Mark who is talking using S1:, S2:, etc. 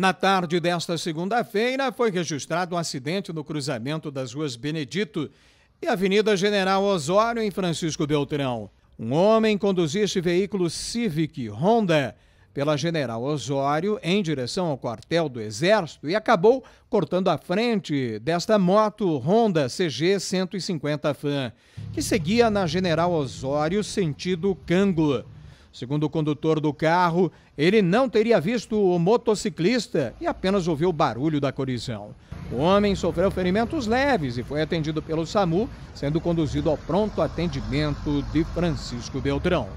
S1: Na tarde desta segunda-feira, foi registrado um acidente no cruzamento das ruas Benedito e Avenida General Osório, em Francisco Beltrão. Um homem conduzia este veículo Civic Honda pela General Osório em direção ao quartel do Exército e acabou cortando a frente desta moto Honda CG 150 Fan, que seguia na General Osório sentido Cango. Segundo o condutor do carro, ele não teria visto o motociclista e apenas ouviu o barulho da colisão. O homem sofreu ferimentos leves e foi atendido pelo SAMU, sendo conduzido ao pronto atendimento de Francisco Beltrão.